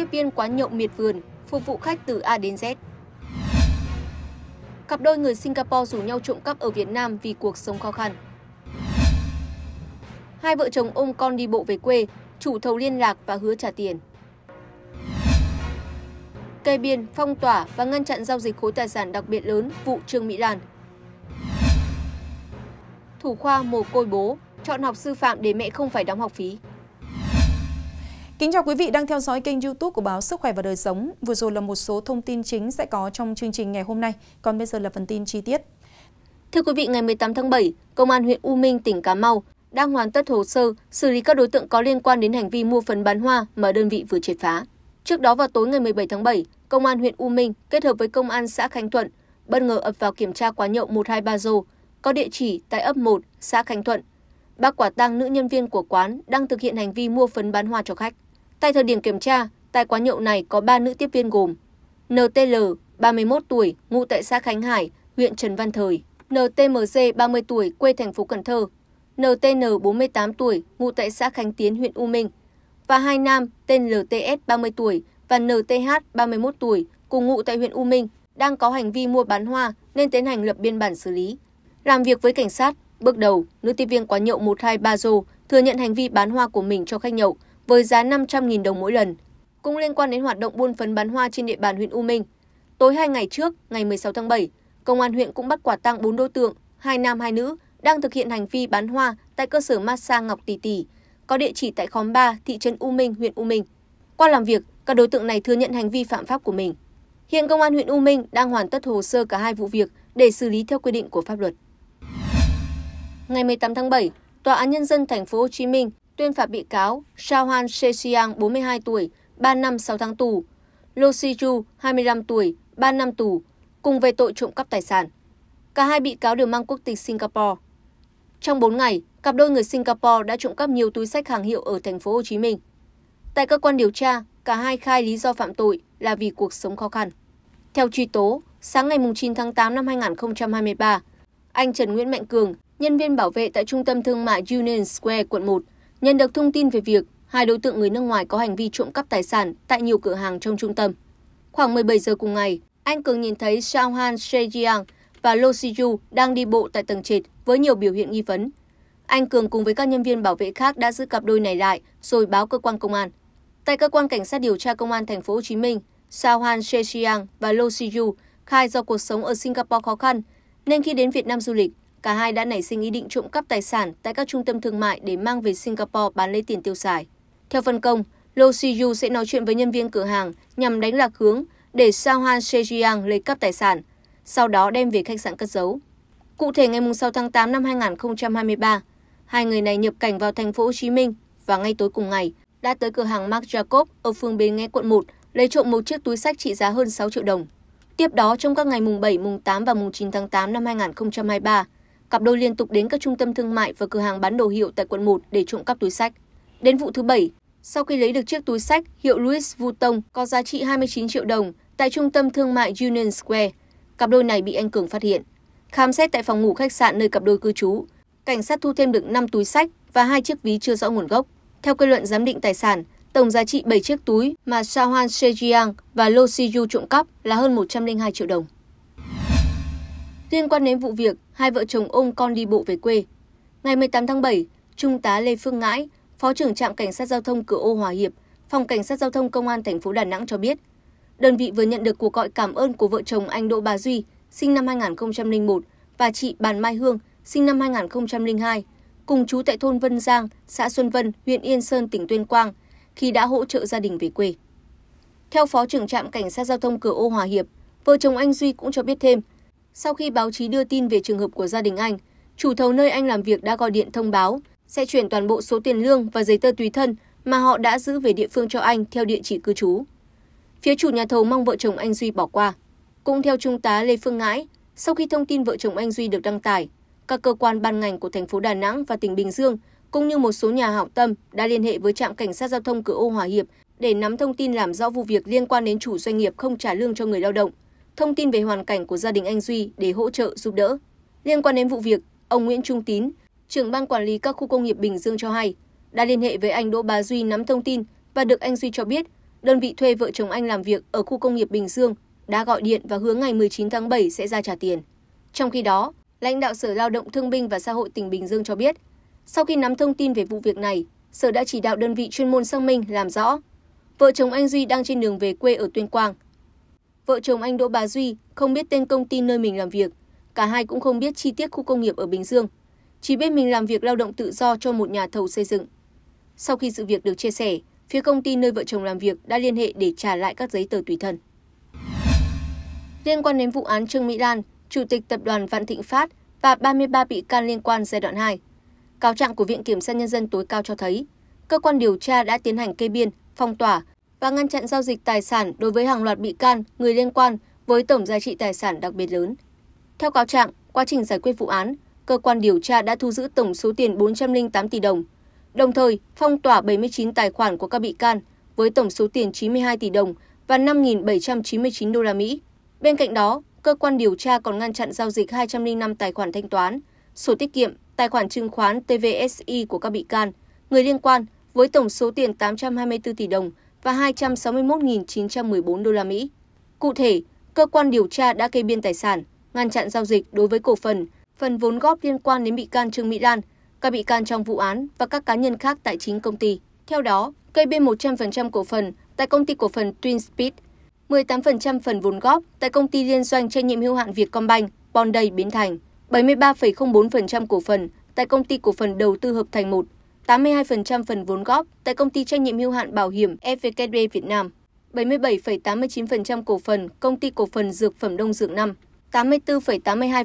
tiếp viên quán nhậu miệt vườn, phục vụ khách từ A đến Z. Cặp đôi người Singapore rủ nhau trộm cắp ở Việt Nam vì cuộc sống khó khăn. Hai vợ chồng ôm con đi bộ về quê, chủ thầu liên lạc và hứa trả tiền. Cây biên phong tỏa và ngăn chặn giao dịch khối tài sản đặc biệt lớn vụ Trương Mỹ Lan. Thủ khoa mồ côi bố, chọn học sư phạm để mẹ không phải đóng học phí. Kính chào quý vị đang theo dõi kênh youtube của báo Sức khỏe và đời sống. Vừa rồi là một số thông tin chính sẽ có trong chương trình ngày hôm nay, còn bây giờ là phần tin chi tiết. Thưa quý vị, ngày 18 tháng 7, Công an huyện U Minh, tỉnh Cà Mau đang hoàn tất hồ sơ xử lý các đối tượng có liên quan đến hành vi mua phần bán hoa mà đơn vị vừa triệt phá. Trước đó vào tối ngày 17 tháng 7, Công an huyện U Minh kết hợp với Công an xã Khánh Thuận bất ngờ ập vào kiểm tra quán nhậu 123 Dô có địa chỉ tại ấp 1, xã Khánh Thuận. Bác quả tang nữ nhân viên của quán đang thực hiện hành vi mua phấn bán hoa cho khách. Tại thời điểm kiểm tra, tại quán nhậu này có 3 nữ tiếp viên gồm NTL, 31 tuổi, ngụ tại xã Khánh Hải, huyện Trần Văn Thời, NTMC, 30 tuổi, quê thành phố Cần Thơ, NTN, 48 tuổi, ngụ tại xã Khánh Tiến, huyện U Minh, và hai nam tên LTS, 30 tuổi và NTH, 31 tuổi, cùng ngụ tại huyện U Minh, đang có hành vi mua bán hoa nên tiến hành lập biên bản xử lý. Làm việc với cảnh sát, bước đầu, nữ tiếp viên quán nhậu 123 Dô thừa nhận hành vi bán hoa của mình cho khách nhậu – với giá 500.000 đồng mỗi lần. Cũng liên quan đến hoạt động buôn phấn bán hoa trên địa bàn huyện U Minh, tối hai ngày trước, ngày 16 tháng 7, công an huyện cũng bắt quả tang 4 đối tượng, hai nam hai nữ đang thực hiện hành vi bán hoa tại cơ sở massage Ngọc Tỷ Tỷ, có địa chỉ tại khóm 3, thị trấn U Minh, huyện U Minh. Qua làm việc, các đối tượng này thừa nhận hành vi phạm pháp của mình. Hiện công an huyện U Minh đang hoàn tất hồ sơ cả hai vụ việc để xử lý theo quy định của pháp luật. Ngày 18 tháng 7, Tòa án nhân dân thành phố Hồ Chí Minh tuyên phạt bị cáo Shahan Shexiang 42 tuổi, 3 năm 6 tháng tù, Lo Siju 25 tuổi, 3 năm tù, cùng về tội trộm cắp tài sản. Cả hai bị cáo đều mang quốc tịch Singapore. Trong 4 ngày, cặp đôi người Singapore đã trộm cắp nhiều túi sách hàng hiệu ở thành phố Hồ Chí Minh. Tại cơ quan điều tra, cả hai khai lý do phạm tội là vì cuộc sống khó khăn. Theo truy tố, sáng ngày 9 tháng 8 năm 2023, anh Trần Nguyễn Mạnh Cường, nhân viên bảo vệ tại trung tâm thương mại Union Square, quận 1, nhận được thông tin về việc hai đối tượng người nước ngoài có hành vi trộm cắp tài sản tại nhiều cửa hàng trong trung tâm. Khoảng 17 giờ cùng ngày, anh Cường nhìn thấy Shao Han jiang và Lo Siyu đang đi bộ tại tầng trệt với nhiều biểu hiện nghi vấn. Anh Cường cùng với các nhân viên bảo vệ khác đã giữ cặp đôi này lại rồi báo cơ quan công an. Tại cơ quan cảnh sát điều tra công an thành phố Hồ Chí Minh, sao Shao Han Shejiang và Lo Siyu khai do cuộc sống ở Singapore khó khăn nên khi đến Việt Nam du lịch, cả hai đã nảy sinh ý định trộm cắp tài sản tại các trung tâm thương mại để mang về Singapore bán lấy tiền tiêu xài. Theo phân công, Lo Siyu sẽ nói chuyện với nhân viên cửa hàng nhằm đánh lạc hướng để Sao Han Sejiang lấy cắp tài sản, sau đó đem về khách sạn cất giấu. Cụ thể ngày 6 tháng 8 năm 2023, hai người này nhập cảnh vào thành phố Hồ Chí Minh và ngay tối cùng ngày đã tới cửa hàng Marc Jacob ở phường Bến Nghé quận 1 lấy trộm một chiếc túi sách trị giá hơn 6 triệu đồng. Tiếp đó trong các ngày mùng 7, mùng 8 và mùng 9 tháng 8 năm 2023, cặp đôi liên tục đến các trung tâm thương mại và cửa hàng bán đồ hiệu tại quận 1 để trộm cắp túi sách. Đến vụ thứ bảy, sau khi lấy được chiếc túi sách hiệu Louis Vuitton có giá trị 29 triệu đồng tại trung tâm thương mại Union Square, cặp đôi này bị anh Cường phát hiện. Khám xét tại phòng ngủ khách sạn nơi cặp đôi cư trú, cảnh sát thu thêm được 5 túi sách và hai chiếc ví chưa rõ nguồn gốc. Theo kết luận giám định tài sản, tổng giá trị 7 chiếc túi mà Shawan Sejiang và Lo Siyu trộm cắp là hơn 102 triệu đồng. Liên quan đến vụ việc, hai vợ chồng ôm con đi bộ về quê. Ngày 18 tháng 7, Trung tá Lê Phương Ngãi, Phó trưởng trạm Cảnh sát Giao thông Cửa ô Hòa Hiệp, Phòng Cảnh sát Giao thông Công an thành phố Đà Nẵng cho biết, đơn vị vừa nhận được cuộc gọi cảm ơn của vợ chồng anh Đỗ Bà Duy, sinh năm 2001, và chị Bàn Mai Hương, sinh năm 2002, cùng chú tại thôn Vân Giang, xã Xuân Vân, huyện Yên Sơn, tỉnh Tuyên Quang, khi đã hỗ trợ gia đình về quê. Theo Phó trưởng trạm Cảnh sát Giao thông Cửa ô Hòa Hiệp, vợ chồng anh Duy cũng cho biết thêm, sau khi báo chí đưa tin về trường hợp của gia đình anh chủ thầu nơi anh làm việc đã gọi điện thông báo sẽ chuyển toàn bộ số tiền lương và giấy tờ tùy thân mà họ đã giữ về địa phương cho anh theo địa chỉ cư trú. Phía chủ nhà thầu mong vợ chồng anh Duy bỏ qua. Cũng theo Trung tá Lê Phương Ngãi, sau khi thông tin vợ chồng anh Duy được đăng tải, các cơ quan ban ngành của thành phố Đà Nẵng và tỉnh Bình Dương cũng như một số nhà hảo tâm đã liên hệ với trạm cảnh sát giao thông cửa ô Hòa Hiệp để nắm thông tin làm rõ vụ việc liên quan đến chủ doanh nghiệp không trả lương cho người lao động thông tin về hoàn cảnh của gia đình anh Duy để hỗ trợ giúp đỡ. Liên quan đến vụ việc, ông Nguyễn Trung Tín, trưởng ban quản lý các khu công nghiệp Bình Dương cho hay, đã liên hệ với anh Đỗ Bá Duy nắm thông tin và được anh Duy cho biết đơn vị thuê vợ chồng anh làm việc ở khu công nghiệp Bình Dương đã gọi điện và hứa ngày 19 tháng 7 sẽ ra trả tiền. Trong khi đó, lãnh đạo Sở Lao động Thương binh và Xã hội tỉnh Bình Dương cho biết, sau khi nắm thông tin về vụ việc này, Sở đã chỉ đạo đơn vị chuyên môn xác minh làm rõ. Vợ chồng anh Duy đang trên đường về quê ở Tuyên Quang vợ chồng anh đỗ Bá duy không biết tên công ty nơi mình làm việc cả hai cũng không biết chi tiết khu công nghiệp ở bình dương chỉ biết mình làm việc lao động tự do cho một nhà thầu xây dựng sau khi sự việc được chia sẻ phía công ty nơi vợ chồng làm việc đã liên hệ để trả lại các giấy tờ tùy thân liên quan đến vụ án trương mỹ lan chủ tịch tập đoàn vạn thịnh phát và 33 bị can liên quan giai đoạn 2. Cáo trạng của Viện Kiểm sát Nhân dân tối cao cho thấy, cơ quan điều tra đã tiến hành kê biên, phong tỏa và ngăn chặn giao dịch tài sản đối với hàng loạt bị can, người liên quan với tổng giá trị tài sản đặc biệt lớn. Theo cáo trạng, quá trình giải quyết vụ án, cơ quan điều tra đã thu giữ tổng số tiền 408 tỷ đồng, đồng thời phong tỏa 79 tài khoản của các bị can với tổng số tiền 92 tỷ đồng và 5.799 đô la Mỹ. Bên cạnh đó, cơ quan điều tra còn ngăn chặn giao dịch 205 tài khoản thanh toán, sổ tiết kiệm, tài khoản chứng khoán TVSI của các bị can, người liên quan với tổng số tiền 824 tỷ đồng và 261.914 đô la Mỹ. Cụ thể, cơ quan điều tra đã kê biên tài sản, ngăn chặn giao dịch đối với cổ phần, phần vốn góp liên quan đến bị can Trương Mỹ Lan, các bị can trong vụ án và các cá nhân khác tại chính công ty. Theo đó, kê biên 100% cổ phần tại công ty cổ phần Twin Twinspeed, 18% phần vốn góp tại công ty liên doanh trách nhiệm hữu hạn Vietcombank, Bonday Biến Thành, 73,04% cổ phần tại công ty cổ phần đầu tư hợp thành 1 tám mươi hai phần vốn góp tại công ty trách nhiệm hưu hạn bảo hiểm FVKB Việt Nam, bảy bảy mươi mươi tám 77,89% cổ phần công ty cổ phần Dược phẩm Đông Dược tám tám mươi bốn mươi hai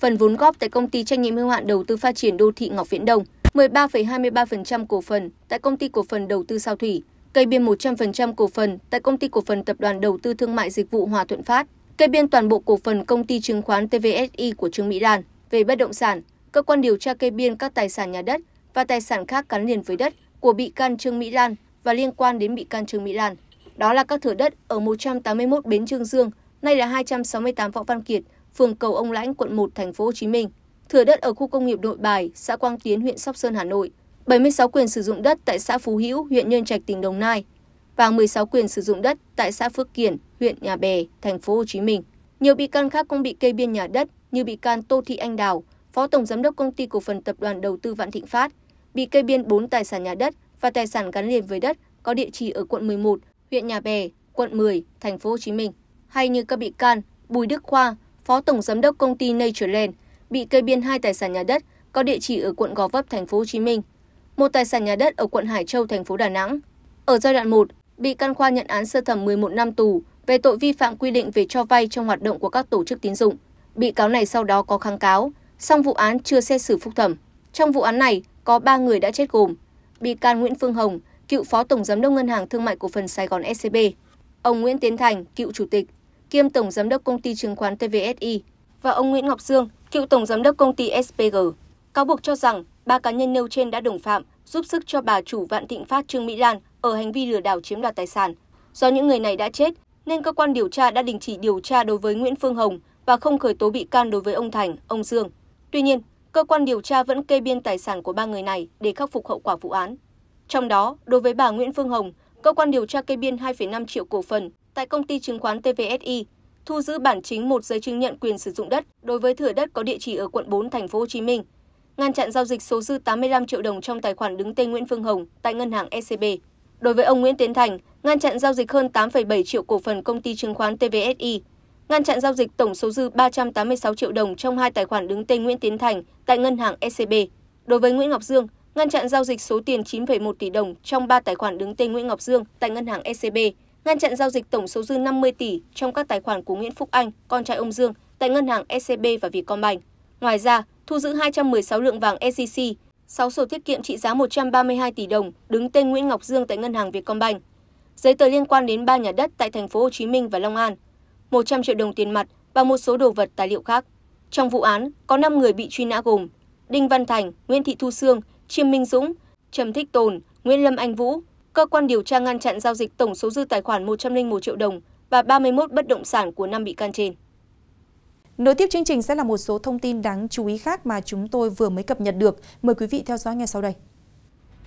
phần vốn góp tại công ty trách nhiệm hưu hạn đầu tư phát triển đô thị Ngọc Viễn Đông, mười ba hai mươi 13,23% cổ phần tại công ty cổ phần đầu tư Sao Thủy, cây biên một trăm 100% cổ phần tại công ty cổ phần tập đoàn đầu tư thương mại dịch vụ Hòa Thuận Phát, cây biên toàn bộ cổ phần công ty chứng khoán TVSI của Trương Mỹ Lan. Về bất động sản, cơ quan điều tra cây biên các tài sản nhà đất và tài sản khác gắn liền với đất của bị can Trương Mỹ Lan và liên quan đến bị can Trương Mỹ Lan. Đó là các thửa đất ở 181 Bến Trương Dương, nay là 268 Võ Văn Kiệt, phường Cầu Ông Lãnh, quận 1, thành phố Hồ Chí Minh. Thửa đất ở khu công nghiệp Nội Bài, xã Quang Tiến, huyện Sóc Sơn, Hà Nội. 76 quyền sử dụng đất tại xã Phú Hữu, huyện Nhân Trạch, tỉnh Đồng Nai và 16 quyền sử dụng đất tại xã Phước Kiển, huyện Nhà Bè, thành phố Hồ Chí Minh. Nhiều bị can khác cũng bị kê biên nhà đất như bị can Tô Thị Anh Đào, Phó Tổng Giám đốc Công ty Cổ phần Tập đoàn Đầu tư Vạn Thịnh Phát, bị kê biên 4 tài sản nhà đất và tài sản gắn liền với đất có địa chỉ ở quận 11, huyện Nhà Bè, quận 10, thành phố Hồ Chí Minh. Hay như các bị can Bùi Đức Khoa, Phó Tổng Giám đốc Công ty Natureland, bị kê biên hai tài sản nhà đất có địa chỉ ở quận Gò Vấp, thành phố Hồ Chí Minh, một tài sản nhà đất ở quận Hải Châu, thành phố Đà Nẵng. Ở giai đoạn 1, bị can Khoa nhận án sơ thẩm 11 năm tù về tội vi phạm quy định về cho vay trong hoạt động của các tổ chức tín dụng. Bị cáo này sau đó có kháng cáo, song vụ án chưa xét xử phúc thẩm. Trong vụ án này có 3 người đã chết gồm bị can Nguyễn Phương Hồng, cựu phó tổng giám đốc Ngân hàng Thương mại Cổ phần Sài Gòn SCB, ông Nguyễn Tiến Thành, cựu chủ tịch, kiêm tổng giám đốc công ty chứng khoán TVSI và ông Nguyễn Ngọc Dương, cựu tổng giám đốc công ty SPG. Cáo buộc cho rằng ba cá nhân nêu trên đã đồng phạm giúp sức cho bà chủ Vạn Thịnh Phát Trương Mỹ Lan ở hành vi lừa đảo chiếm đoạt tài sản. Do những người này đã chết nên cơ quan điều tra đã đình chỉ điều tra đối với Nguyễn Phương Hồng và không khởi tố bị can đối với ông Thành, ông Dương. Tuy nhiên, cơ quan điều tra vẫn kê biên tài sản của ba người này để khắc phục hậu quả vụ án. Trong đó, đối với bà Nguyễn Phương Hồng, cơ quan điều tra kê biên 2,5 triệu cổ phần tại công ty chứng khoán TVSI, thu giữ bản chính một giấy chứng nhận quyền sử dụng đất đối với thửa đất có địa chỉ ở quận 4 thành phố Hồ Chí Minh, ngăn chặn giao dịch số dư 85 triệu đồng trong tài khoản đứng tên Nguyễn Phương Hồng tại ngân hàng SCB. E đối với ông Nguyễn Tiến Thành, ngăn chặn giao dịch hơn 8,7 triệu cổ phần công ty chứng khoán TVSI, ngăn chặn giao dịch tổng số dư 386 triệu đồng trong hai tài khoản đứng tên Nguyễn Tiến Thành tại ngân hàng SCB. E Đối với Nguyễn Ngọc Dương, ngăn chặn giao dịch số tiền 9,1 tỷ đồng trong ba tài khoản đứng tên Nguyễn Ngọc Dương tại ngân hàng SCB, e ngăn chặn giao dịch tổng số dư 50 tỷ trong các tài khoản của Nguyễn Phúc Anh, con trai ông Dương tại ngân hàng SCB e và Vietcombank. Ngoài ra, thu giữ 216 lượng vàng SCC, 6 sổ tiết kiệm trị giá 132 tỷ đồng đứng tên Nguyễn Ngọc Dương tại ngân hàng Vietcombank, giấy tờ liên quan đến ba nhà đất tại thành phố Hồ Chí Minh và Long An, một trăm triệu đồng tiền mặt và một số đồ vật tài liệu khác. Trong vụ án, có 5 người bị truy nã gồm Đinh Văn Thành, Nguyễn Thị Thu Sương, Chiêm Minh Dũng, Trầm Thích Tồn, Nguyễn Lâm Anh Vũ. Cơ quan điều tra ngăn chặn giao dịch tổng số dư tài khoản 101 triệu đồng và 31 bất động sản của 5 bị can trên. Nối tiếp chương trình sẽ là một số thông tin đáng chú ý khác mà chúng tôi vừa mới cập nhật được. Mời quý vị theo dõi ngay sau đây.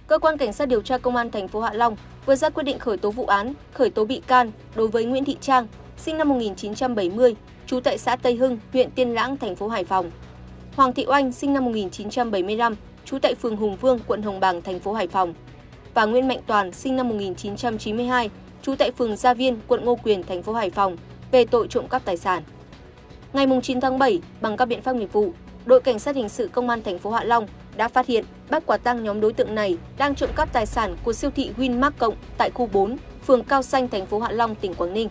Cơ quan cảnh sát điều tra công an thành phố Hạ Long vừa ra quyết định khởi tố vụ án, khởi tố bị can đối với Nguyễn Thị Trang, sinh năm 1970, trú tại xã Tây Hưng, huyện Tiên Lãng, thành phố Hải Phòng. Hoàng Thị Oanh, sinh năm 1975, trú tại phường Hùng Vương, quận Hồng Bàng, thành phố Hải Phòng. Và Nguyễn Mạnh Toàn, sinh năm 1992, trú tại phường Gia Viên, quận Ngô Quyền, thành phố Hải Phòng, về tội trộm cắp tài sản. Ngày 9 tháng 7, bằng các biện pháp nghiệp vụ, đội cảnh sát hình sự công an thành phố Hạ Long đã phát hiện bắt quả tang nhóm đối tượng này đang trộm cắp tài sản của siêu thị Winmark Cộng tại khu 4, phường Cao Xanh, thành phố Hạ Long, tỉnh Quảng Ninh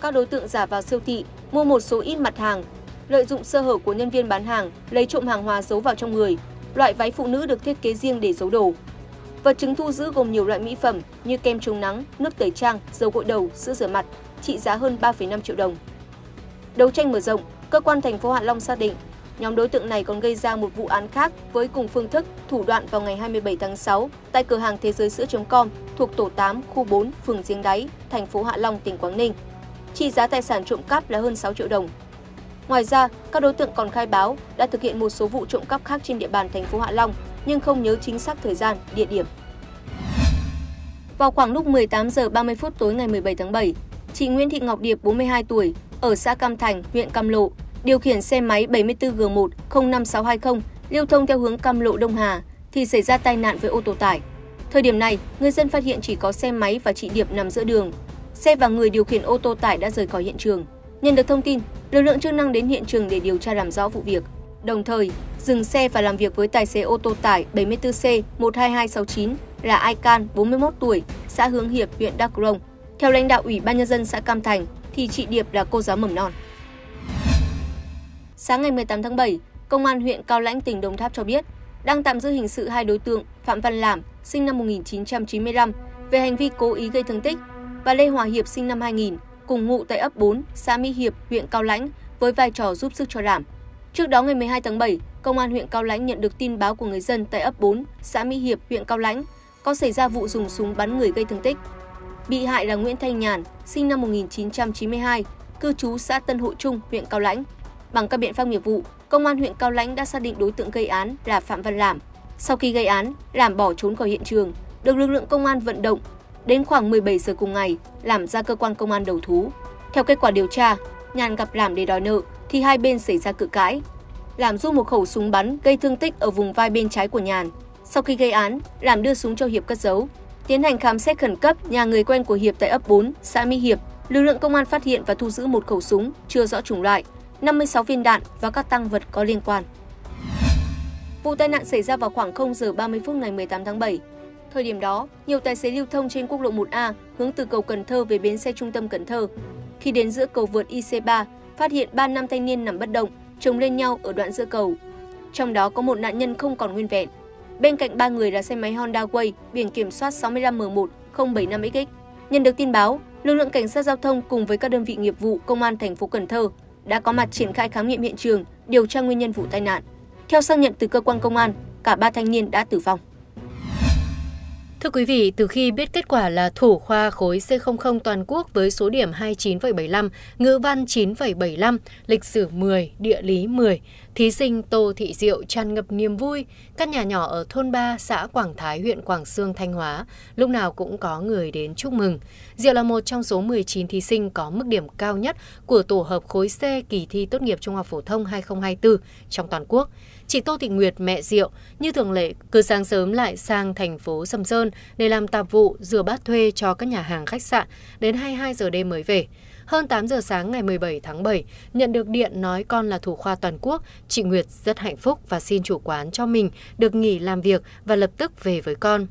các đối tượng giả vào siêu thị mua một số ít mặt hàng, lợi dụng sơ hở của nhân viên bán hàng lấy trộm hàng hóa giấu vào trong người, loại váy phụ nữ được thiết kế riêng để giấu đồ. Vật chứng thu giữ gồm nhiều loại mỹ phẩm như kem chống nắng, nước tẩy trang, dầu gội đầu, sữa rửa mặt, trị giá hơn 3,5 triệu đồng. Đấu tranh mở rộng, cơ quan thành phố Hạ Long xác định nhóm đối tượng này còn gây ra một vụ án khác với cùng phương thức, thủ đoạn vào ngày 27 tháng 6 tại cửa hàng thế giới sữa.com thuộc tổ 8, khu 4, phường Giếng Đáy, thành phố Hạ Long, tỉnh Quảng Ninh trị giá tài sản trộm cắp là hơn 6 triệu đồng. Ngoài ra, các đối tượng còn khai báo đã thực hiện một số vụ trộm cắp khác trên địa bàn thành phố Hạ Long nhưng không nhớ chính xác thời gian, địa điểm. Vào khoảng lúc 18 giờ 30 phút tối ngày 17 tháng 7, chị Nguyễn Thị Ngọc Điệp 42 tuổi ở xã Cam Thành, huyện Cam Lộ điều khiển xe máy 74 g 105620 lưu thông theo hướng Cam Lộ Đông Hà thì xảy ra tai nạn với ô tô tải. Thời điểm này, người dân phát hiện chỉ có xe máy và chị Điệp nằm giữa đường, xe và người điều khiển ô tô tải đã rời khỏi hiện trường. Nhận được thông tin, lực lượng chức năng đến hiện trường để điều tra làm rõ vụ việc. Đồng thời, dừng xe và làm việc với tài xế ô tô tải 74C12269 là ai Aikan 41 tuổi, xã Hướng Hiệp, huyện Đắk Rông. Theo lãnh đạo Ủy ban nhân dân xã Cam Thành thì chị Điệp là cô giáo mầm non. Sáng ngày 18 tháng 7, Công an huyện Cao Lãnh tỉnh Đồng Tháp cho biết đang tạm giữ hình sự hai đối tượng Phạm Văn Làm, sinh năm 1995 về hành vi cố ý gây thương tích và lê hòa hiệp sinh năm 2000 cùng ngụ tại ấp bốn xã mỹ hiệp huyện cao lãnh với vai trò giúp sức cho đảm trước đó ngày 12 tháng 7 công an huyện cao lãnh nhận được tin báo của người dân tại ấp bốn xã mỹ hiệp huyện cao lãnh có xảy ra vụ dùng súng bắn người gây thương tích bị hại là nguyễn thanh nhàn sinh năm 1992 cư trú xã tân hội trung huyện cao lãnh bằng các biện pháp nghiệp vụ công an huyện cao lãnh đã xác định đối tượng gây án là phạm văn làm sau khi gây án làm bỏ trốn khỏi hiện trường được lực lượng công an vận động Đến khoảng 17 giờ cùng ngày, Làm ra cơ quan công an đầu thú. Theo kết quả điều tra, Nhàn gặp Làm để đòi nợ thì hai bên xảy ra cự cãi. Làm rút một khẩu súng bắn gây thương tích ở vùng vai bên trái của Nhàn. Sau khi gây án, Làm đưa súng cho Hiệp cất giấu. Tiến hành khám xét khẩn cấp nhà người quen của Hiệp tại ấp 4, xã Mỹ Hiệp, lực lượng công an phát hiện và thu giữ một khẩu súng chưa rõ chủng loại, 56 viên đạn và các tăng vật có liên quan. Vụ tai nạn xảy ra vào khoảng 0 giờ 30 phút ngày 18 tháng 7 Thời điểm đó, nhiều tài xế lưu thông trên quốc lộ 1A hướng từ cầu Cần Thơ về bến xe trung tâm Cần Thơ. Khi đến giữa cầu vượt IC3, phát hiện ba nam thanh niên nằm bất động, chồng lên nhau ở đoạn giữa cầu. Trong đó có một nạn nhân không còn nguyên vẹn. Bên cạnh ba người là xe máy Honda Way biển kiểm soát 65M1075XX. Nhận được tin báo, lực lượng cảnh sát giao thông cùng với các đơn vị nghiệp vụ công an thành phố Cần Thơ đã có mặt triển khai khám nghiệm hiện trường, điều tra nguyên nhân vụ tai nạn. Theo xác nhận từ cơ quan công an, cả ba thanh niên đã tử vong. Thưa quý vị, từ khi biết kết quả là thủ khoa khối C00 toàn quốc với số điểm 29,75, ngữ văn 9,75, lịch sử 10, địa lý 10, thí sinh Tô Thị Diệu tràn ngập niềm vui, các nhà nhỏ ở thôn 3, xã Quảng Thái, huyện Quảng Sương, Thanh Hóa, lúc nào cũng có người đến chúc mừng. Diệu là một trong số 19 thí sinh có mức điểm cao nhất của tổ hợp khối C kỳ thi tốt nghiệp trung học phổ thông 2024 trong toàn quốc. Chị Tô Thị Nguyệt, mẹ Diệu, như thường lệ, cứ sáng sớm lại sang thành phố Sầm Sơn để làm tạp vụ, rửa bát thuê cho các nhà hàng khách sạn, đến 22 giờ đêm mới về. Hơn 8 giờ sáng ngày 17 tháng 7, nhận được điện nói con là thủ khoa toàn quốc, chị Nguyệt rất hạnh phúc và xin chủ quán cho mình được nghỉ làm việc và lập tức về với con.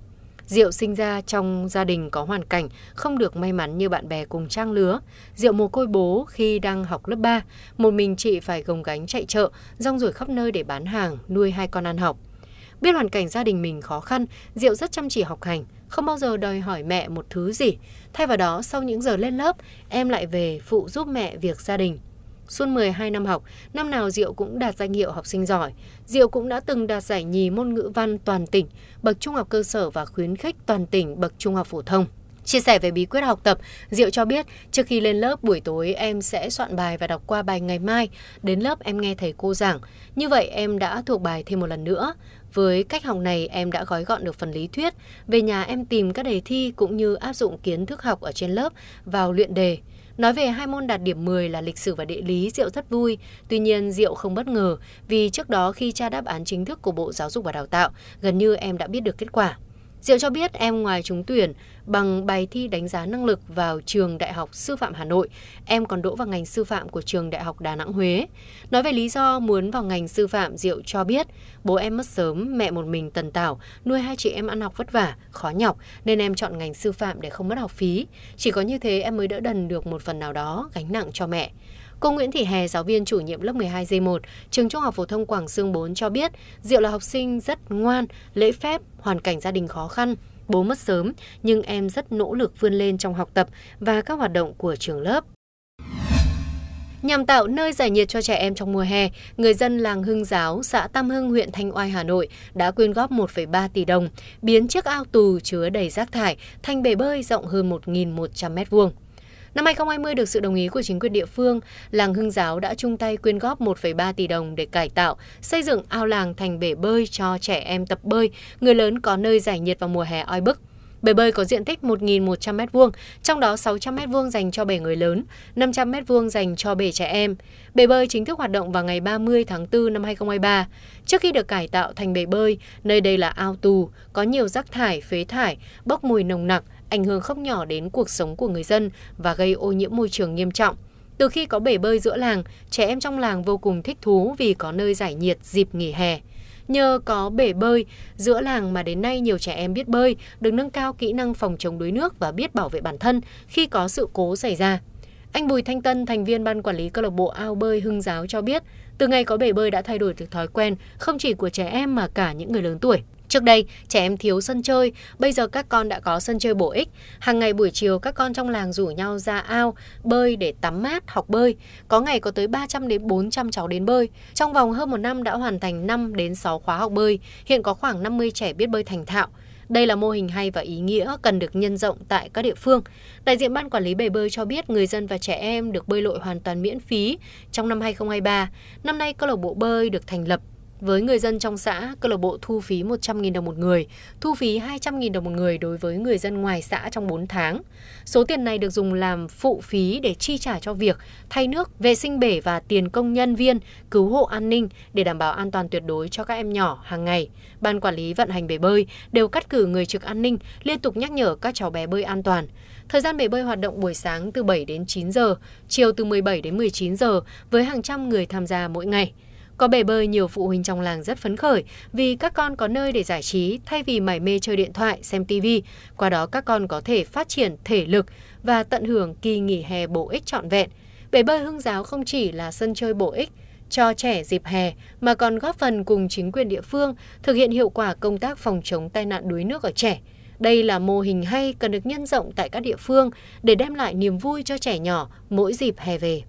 Diệu sinh ra trong gia đình có hoàn cảnh không được may mắn như bạn bè cùng trang lứa. Diệu mồ côi bố khi đang học lớp 3, một mình chị phải gồng gánh chạy chợ, rong rủi khắp nơi để bán hàng, nuôi hai con ăn học. Biết hoàn cảnh gia đình mình khó khăn, Diệu rất chăm chỉ học hành không bao giờ đòi hỏi mẹ một thứ gì. Thay vào đó, sau những giờ lên lớp, em lại về phụ giúp mẹ việc gia đình. Suốt 12 năm học, năm nào Diệu cũng đạt danh hiệu học sinh giỏi. Diệu cũng đã từng đạt giải nhì môn ngữ văn toàn tỉnh, bậc trung học cơ sở và khuyến khích toàn tỉnh bậc trung học phổ thông. Chia sẻ về bí quyết học tập, Diệu cho biết trước khi lên lớp buổi tối em sẽ soạn bài và đọc qua bài ngày mai. Đến lớp em nghe thầy cô giảng. Như vậy em đã thuộc bài thêm một lần nữa. Với cách học này, em đã gói gọn được phần lý thuyết, về nhà em tìm các đề thi cũng như áp dụng kiến thức học ở trên lớp vào luyện đề. Nói về hai môn đạt điểm 10 là lịch sử và địa lý, Diệu rất vui. Tuy nhiên, Diệu không bất ngờ vì trước đó khi tra đáp án chính thức của Bộ Giáo dục và Đào tạo, gần như em đã biết được kết quả. Diệu cho biết em ngoài trúng tuyển bằng bài thi đánh giá năng lực vào trường Đại học Sư phạm Hà Nội, em còn đỗ vào ngành sư phạm của trường Đại học Đà Nẵng Huế. Nói về lý do muốn vào ngành sư phạm, Diệu cho biết bố em mất sớm, mẹ một mình tần tảo, nuôi hai chị em ăn học vất vả, khó nhọc nên em chọn ngành sư phạm để không mất học phí. Chỉ có như thế em mới đỡ đần được một phần nào đó gánh nặng cho mẹ. Cô Nguyễn Thị Hè, giáo viên chủ nhiệm lớp 12 d 1 trường Trung học phổ thông Quảng Sương 4 cho biết, Diệu là học sinh rất ngoan, lễ phép, hoàn cảnh gia đình khó khăn, bố mất sớm, nhưng em rất nỗ lực vươn lên trong học tập và các hoạt động của trường lớp. Nhằm tạo nơi giải nhiệt cho trẻ em trong mùa hè, người dân làng Hưng Giáo, xã Tam Hưng, huyện Thanh Oai, Hà Nội đã quyên góp 1,3 tỷ đồng, biến chiếc ao tù chứa đầy rác thải thành bể bơi rộng hơn 1.100 m2. Năm 2020 được sự đồng ý của chính quyền địa phương, làng Hưng Giáo đã chung tay quyên góp 1,3 tỷ đồng để cải tạo, xây dựng ao làng thành bể bơi cho trẻ em tập bơi, người lớn có nơi giải nhiệt vào mùa hè oi bức. Bể bơi có diện tích 1.100m2, trong đó 600m2 dành cho bể người lớn, 500m2 dành cho bể trẻ em. Bể bơi chính thức hoạt động vào ngày 30 tháng 4 năm 2023. Trước khi được cải tạo thành bể bơi, nơi đây là ao tù, có nhiều rác thải, phế thải, bốc mùi nồng nặng ảnh hưởng không nhỏ đến cuộc sống của người dân và gây ô nhiễm môi trường nghiêm trọng. Từ khi có bể bơi giữa làng, trẻ em trong làng vô cùng thích thú vì có nơi giải nhiệt dịp nghỉ hè. Nhờ có bể bơi giữa làng mà đến nay nhiều trẻ em biết bơi, được nâng cao kỹ năng phòng chống đuối nước và biết bảo vệ bản thân khi có sự cố xảy ra. Anh Bùi Thanh Tân, thành viên ban quản lý câu lạc bộ ao bơi Hưng Giáo cho biết, từ ngày có bể bơi đã thay đổi được thói quen không chỉ của trẻ em mà cả những người lớn tuổi. Trước đây, trẻ em thiếu sân chơi, bây giờ các con đã có sân chơi bổ ích. Hàng ngày buổi chiều các con trong làng rủ nhau ra ao, bơi để tắm mát, học bơi. Có ngày có tới 300 đến 400 cháu đến bơi. Trong vòng hơn một năm đã hoàn thành 5 đến 6 khóa học bơi. Hiện có khoảng 50 trẻ biết bơi thành thạo. Đây là mô hình hay và ý nghĩa cần được nhân rộng tại các địa phương. Đại diện Ban Quản lý Bể Bơi cho biết người dân và trẻ em được bơi lội hoàn toàn miễn phí trong năm 2023. Năm nay, câu lạc bộ bơi được thành lập với người dân trong xã, câu lạc bộ thu phí 100.000 đồng một người, thu phí 200.000 đồng một người đối với người dân ngoài xã trong 4 tháng. Số tiền này được dùng làm phụ phí để chi trả cho việc thay nước, vệ sinh bể và tiền công nhân viên, cứu hộ an ninh để đảm bảo an toàn tuyệt đối cho các em nhỏ hàng ngày. Ban quản lý vận hành bể bơi đều cắt cử người trực an ninh liên tục nhắc nhở các cháu bé bơi an toàn. Thời gian bể bơi hoạt động buổi sáng từ 7 đến 9 giờ, chiều từ 17 đến 19 giờ với hàng trăm người tham gia mỗi ngày có bể bơi nhiều phụ huynh trong làng rất phấn khởi vì các con có nơi để giải trí thay vì mải mê chơi điện thoại, xem tivi. Qua đó các con có thể phát triển thể lực và tận hưởng kỳ nghỉ hè bổ ích trọn vẹn. Bể bơi Hưng Giáo không chỉ là sân chơi bổ ích cho trẻ dịp hè mà còn góp phần cùng chính quyền địa phương thực hiện hiệu quả công tác phòng chống tai nạn đuối nước ở trẻ. Đây là mô hình hay cần được nhân rộng tại các địa phương để đem lại niềm vui cho trẻ nhỏ mỗi dịp hè về.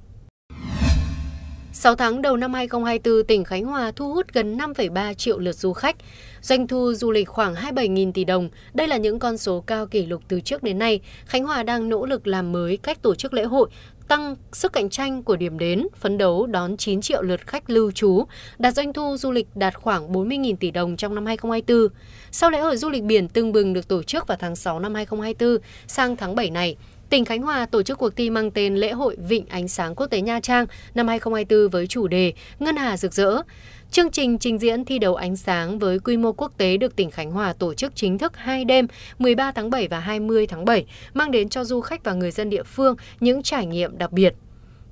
6 tháng đầu năm 2024, tỉnh Khánh Hòa thu hút gần 5,3 triệu lượt du khách, doanh thu du lịch khoảng 27.000 tỷ đồng. Đây là những con số cao kỷ lục từ trước đến nay. Khánh Hòa đang nỗ lực làm mới cách tổ chức lễ hội, tăng sức cạnh tranh của điểm đến, phấn đấu đón 9 triệu lượt khách lưu trú, đạt doanh thu du lịch đạt khoảng 40.000 tỷ đồng trong năm 2024. Sau lễ hội du lịch biển tương bừng được tổ chức vào tháng 6 năm 2024 sang tháng 7 này, tỉnh Khánh Hòa tổ chức cuộc thi mang tên Lễ hội Vịnh Ánh Sáng Quốc tế Nha Trang năm 2024 với chủ đề Ngân Hà Rực Rỡ. Chương trình trình diễn thi đấu ánh sáng với quy mô quốc tế được tỉnh Khánh Hòa tổ chức chính thức hai đêm 13 tháng 7 và 20 tháng 7, mang đến cho du khách và người dân địa phương những trải nghiệm đặc biệt.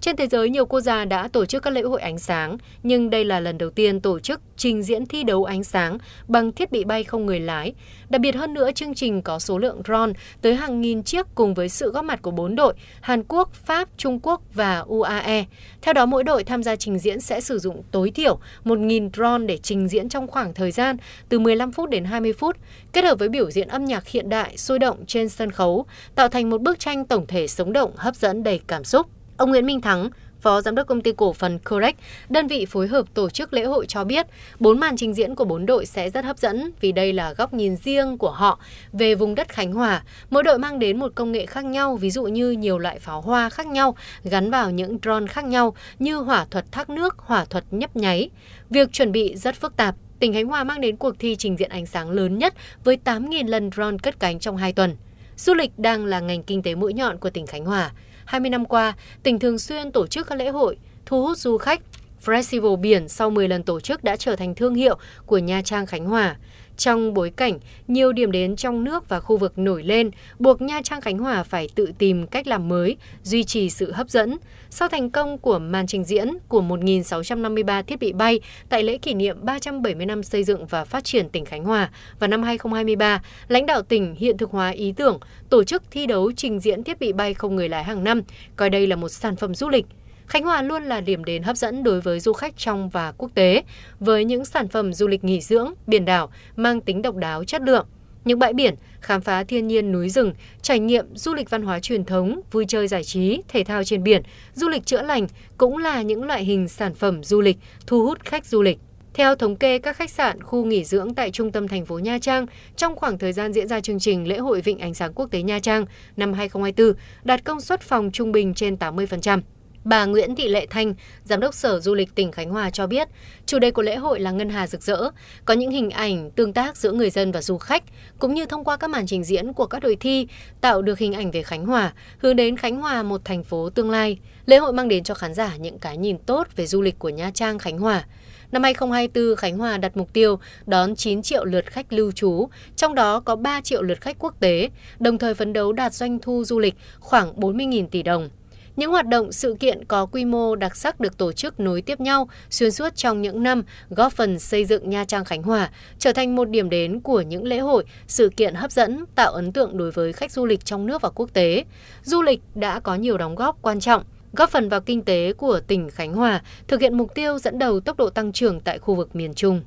Trên thế giới, nhiều quốc gia đã tổ chức các lễ hội ánh sáng, nhưng đây là lần đầu tiên tổ chức trình diễn thi đấu ánh sáng bằng thiết bị bay không người lái. Đặc biệt hơn nữa, chương trình có số lượng drone tới hàng nghìn chiếc cùng với sự góp mặt của 4 đội Hàn Quốc, Pháp, Trung Quốc và UAE. Theo đó, mỗi đội tham gia trình diễn sẽ sử dụng tối thiểu 1.000 drone để trình diễn trong khoảng thời gian từ 15 phút đến 20 phút, kết hợp với biểu diễn âm nhạc hiện đại sôi động trên sân khấu, tạo thành một bức tranh tổng thể sống động, hấp dẫn đầy cảm xúc. Ông Nguyễn Minh Thắng, Phó Giám đốc Công ty Cổ phần Correct, đơn vị phối hợp tổ chức lễ hội cho biết, bốn màn trình diễn của bốn đội sẽ rất hấp dẫn vì đây là góc nhìn riêng của họ về vùng đất Khánh Hòa. Mỗi đội mang đến một công nghệ khác nhau, ví dụ như nhiều loại pháo hoa khác nhau gắn vào những drone khác nhau như hỏa thuật thác nước, hỏa thuật nhấp nháy. Việc chuẩn bị rất phức tạp, tỉnh Khánh Hòa mang đến cuộc thi trình diễn ánh sáng lớn nhất với 8.000 lần drone cất cánh trong 2 tuần. Du lịch đang là ngành kinh tế mũi nhọn của tỉnh Khánh Hòa. 20 năm qua, tỉnh thường xuyên tổ chức các lễ hội, thu hút du khách. Festival biển sau 10 lần tổ chức đã trở thành thương hiệu của Nha Trang Khánh Hòa trong bối cảnh nhiều điểm đến trong nước và khu vực nổi lên buộc nha trang khánh hòa phải tự tìm cách làm mới duy trì sự hấp dẫn sau thành công của màn trình diễn của 1.653 thiết bị bay tại lễ kỷ niệm 370 năm xây dựng và phát triển tỉnh Khánh Hòa vào năm 2023, lãnh đạo tỉnh hiện thực hóa ý tưởng tổ chức thi đấu trình diễn thiết bị bay không người lái hàng năm, coi đây là một sản phẩm du lịch. Khánh Hòa luôn là điểm đến hấp dẫn đối với du khách trong và quốc tế, với những sản phẩm du lịch nghỉ dưỡng, biển đảo mang tính độc đáo chất lượng. Những bãi biển, khám phá thiên nhiên núi rừng, trải nghiệm du lịch văn hóa truyền thống, vui chơi giải trí, thể thao trên biển, du lịch chữa lành cũng là những loại hình sản phẩm du lịch thu hút khách du lịch. Theo thống kê các khách sạn, khu nghỉ dưỡng tại trung tâm thành phố Nha Trang trong khoảng thời gian diễn ra chương trình lễ hội Vịnh Ánh Sáng Quốc tế Nha Trang năm 2024 đạt công suất phòng trung bình trên 80%. Bà Nguyễn Thị Lệ Thanh, Giám đốc Sở Du lịch tỉnh Khánh Hòa cho biết, chủ đề của lễ hội là Ngân Hà rực rỡ, có những hình ảnh tương tác giữa người dân và du khách, cũng như thông qua các màn trình diễn của các đội thi, tạo được hình ảnh về Khánh Hòa, hướng đến Khánh Hòa một thành phố tương lai. Lễ hội mang đến cho khán giả những cái nhìn tốt về du lịch của Nha Trang, Khánh Hòa. Năm 2024, Khánh Hòa đặt mục tiêu đón 9 triệu lượt khách lưu trú, trong đó có 3 triệu lượt khách quốc tế, đồng thời phấn đấu đạt doanh thu du lịch khoảng 40.000 tỷ đồng. Những hoạt động sự kiện có quy mô đặc sắc được tổ chức nối tiếp nhau xuyên suốt trong những năm, góp phần xây dựng Nha Trang Khánh Hòa trở thành một điểm đến của những lễ hội, sự kiện hấp dẫn, tạo ấn tượng đối với khách du lịch trong nước và quốc tế. Du lịch đã có nhiều đóng góp quan trọng góp phần vào kinh tế của tỉnh Khánh Hòa, thực hiện mục tiêu dẫn đầu tốc độ tăng trưởng tại khu vực miền Trung.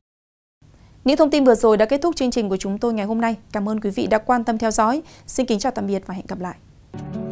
Những thông tin vừa rồi đã kết thúc chương trình của chúng tôi ngày hôm nay. Cảm ơn quý vị đã quan tâm theo dõi. Xin kính chào tạm biệt và hẹn gặp lại.